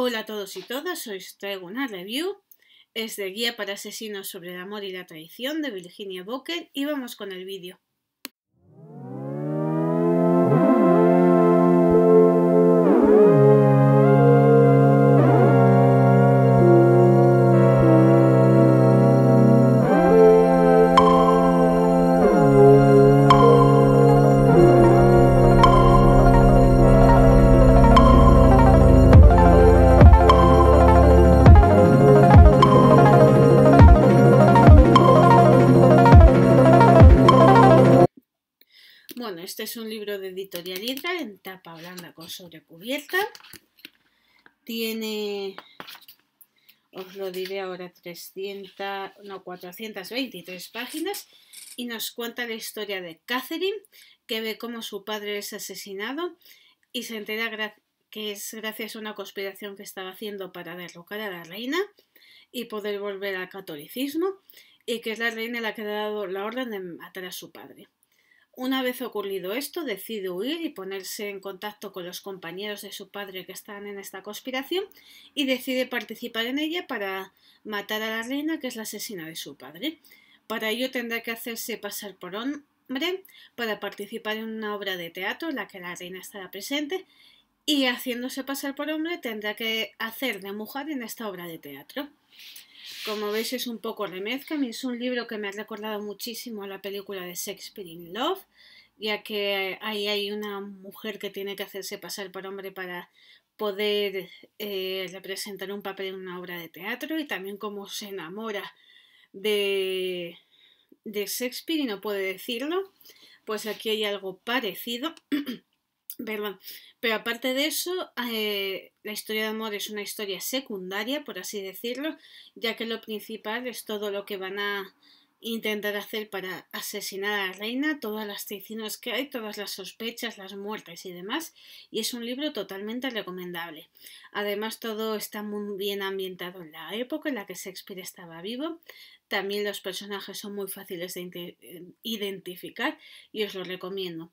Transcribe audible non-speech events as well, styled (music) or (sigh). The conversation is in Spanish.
Hola a todos y todas, hoy os traigo una review. Es de Guía para Asesinos sobre el Amor y la Traición de Virginia Boker y vamos con el vídeo. Bueno, este es un libro de Editorial en tapa blanda con sobrecubierta. Tiene, os lo diré ahora, 300, no, 423 páginas y nos cuenta la historia de Catherine, que ve cómo su padre es asesinado y se entera que es gracias a una conspiración que estaba haciendo para derrocar a la reina y poder volver al catolicismo y que es la reina la que ha dado la orden de matar a su padre. Una vez ocurrido esto, decide huir y ponerse en contacto con los compañeros de su padre que están en esta conspiración y decide participar en ella para matar a la reina, que es la asesina de su padre. Para ello tendrá que hacerse pasar por hombre para participar en una obra de teatro en la que la reina estará presente y haciéndose pasar por hombre tendrá que hacer de mujer en esta obra de teatro. Como veis es un poco remezcla, es un libro que me ha recordado muchísimo a la película de Shakespeare in Love, ya que ahí hay una mujer que tiene que hacerse pasar por hombre para poder eh, representar un papel en una obra de teatro y también como se enamora de Shakespeare y no puede decirlo, pues aquí hay algo parecido. (clears throat) Pero aparte de eso, eh, la historia de amor es una historia secundaria, por así decirlo, ya que lo principal es todo lo que van a intentar hacer para asesinar a la reina, todas las traiciones que hay, todas las sospechas, las muertes y demás, y es un libro totalmente recomendable. Además, todo está muy bien ambientado en la época en la que Shakespeare estaba vivo. También los personajes son muy fáciles de eh, identificar y os lo recomiendo.